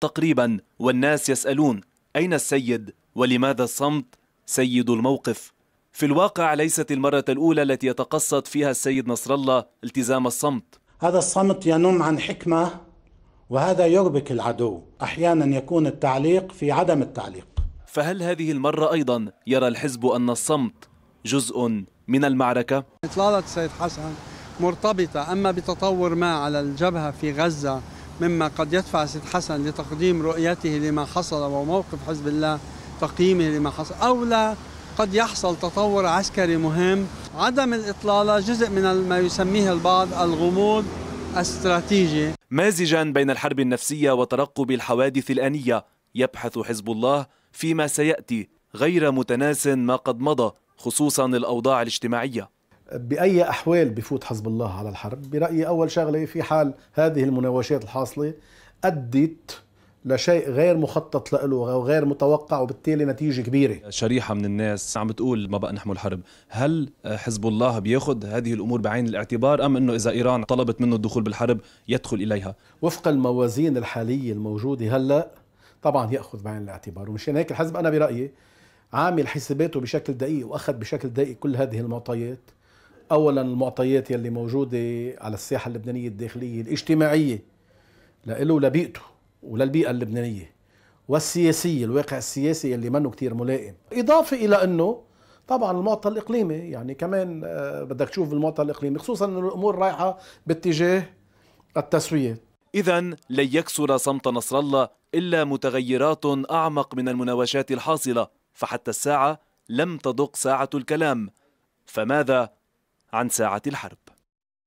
تقريبا والناس يسألون أين السيد ولماذا الصمت سيد الموقف في الواقع ليست المرة الأولى التي يتقصد فيها السيد نصر الله التزام الصمت هذا الصمت ينم عن حكمة وهذا يربك العدو أحيانا يكون التعليق في عدم التعليق فهل هذه المرة أيضا يرى الحزب أن الصمت جزء من المعركة؟ إطلالة السيد حسن مرتبطة أما بتطور ما على الجبهة في غزة مما قد يدفع سيد حسن لتقديم رؤيته لما حصل وموقف حزب الله تقييمه لما حصل أو لا قد يحصل تطور عسكري مهم عدم الإطلالة جزء من ما يسميه البعض الغموض استراتيجي مازجا بين الحرب النفسية وترقب الحوادث الآنية يبحث حزب الله فيما سيأتي غير متناس ما قد مضى خصوصا الأوضاع الاجتماعية باي احوال بفوت حزب الله على الحرب برايي اول شغله في حال هذه المناوشات الحاصله ادت لشيء غير مخطط له وغير متوقع وبالتالي نتيجه كبيره شريحه من الناس عم بتقول ما بقى نحمل حرب هل حزب الله بياخذ هذه الامور بعين الاعتبار ام انه اذا ايران طلبت منه الدخول بالحرب يدخل اليها وفق الموازين الحاليه الموجوده هلا طبعا ياخذ بعين الاعتبار ومشان هيك الحزب انا برايي عامل حساباته بشكل دقيق واخذ بشكل دقيق كل هذه المعطيات اولا المعطيات يلي موجوده على الساحه اللبنانيه الداخليه الاجتماعيه لإله ولبيئته وللبيئه اللبنانيه والسياسيه الواقع السياسي يلي منه كتير ملائم اضافه الى انه طبعا المعطى الاقليمي يعني كمان آه، بدك تشوف المعطى الاقليمي خصوصا انه الامور رايحه باتجاه التسويه اذا لن يكسر صمت نصر الله الا متغيرات اعمق من المناوشات الحاصله فحتى الساعه لم تدق ساعه الكلام فماذا عن ساعة الحرب